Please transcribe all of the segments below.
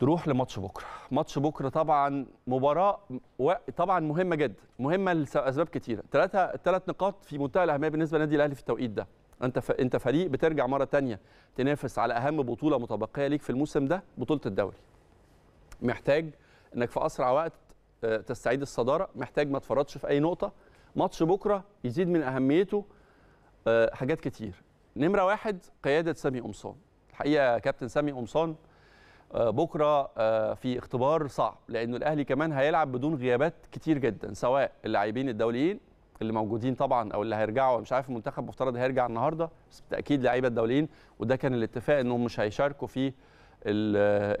تروح لماتش بكره ماتش بكره طبعا مباراه و... طبعا مهمه جدا مهمه لاسباب كتيره ثلاثه ثلاث نقاط في منتهى الاهميه بالنسبه للنادي الاهلي في التوقيت ده انت ف... انت فريق بترجع مره تانية تنافس على اهم بطوله متبقيه ليك في الموسم ده بطوله الدوري محتاج انك في اسرع وقت آه، تستعيد الصداره محتاج ما تفرطش في اي نقطه ماتش بكره يزيد من اهميته آه، حاجات كتير نمره واحد قياده سامي قمصان الحقيقه كابتن سامي قمصان بكره آه، في اختبار صعب لانه الاهلي كمان هيلعب بدون غيابات كتير جدا سواء اللاعبين الدوليين اللي موجودين طبعا او اللي هيرجعوا مش عارف المنتخب مفترض هيرجع النهارده بس بالتاكيد لعيبه الدوليين وده كان الاتفاق انهم مش هيشاركوا في الـ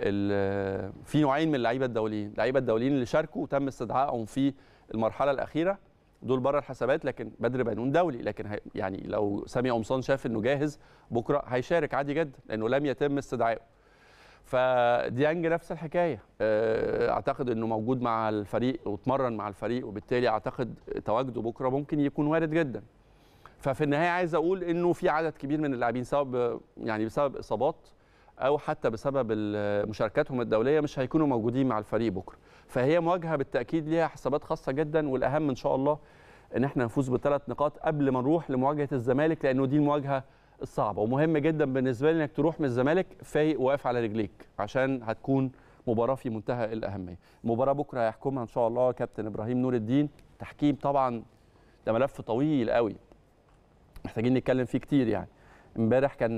الـ في نوعين من اللعيبه الدوليين اللعيبه الدوليين اللي شاركوا وتم استدعائهم في المرحله الاخيره دول بره الحسابات لكن بدر بنون دولي لكن يعني لو سامي قمصان شاف انه جاهز بكره هيشارك عادي جدا لانه لم يتم استدعائه فديانج نفس الحكايه آه، اعتقد انه موجود مع الفريق واتمرن مع الفريق وبالتالي اعتقد تواجده بكره ممكن يكون وارد جدا ففي النهايه عايز اقول انه في عدد كبير من اللاعبين سواء يعني بسبب اصابات او حتى بسبب مشاركاتهم الدوليه مش هيكونوا موجودين مع الفريق بكره فهي مواجهه بالتاكيد ليها حسابات خاصه جدا والاهم ان شاء الله ان احنا نفوز بثلاث نقاط قبل ما نروح لمواجهه الزمالك لانه دي المواجهه الصعبه ومهم جدا بالنسبه لي انك تروح من الزمالك فايق واقف على رجليك عشان هتكون مباراه في منتهى الاهميه المباراه بكره هيحكمها ان شاء الله كابتن ابراهيم نور الدين تحكيم طبعا ده ملف طويل قوي محتاجين نتكلم فيه كتير يعني امبارح كان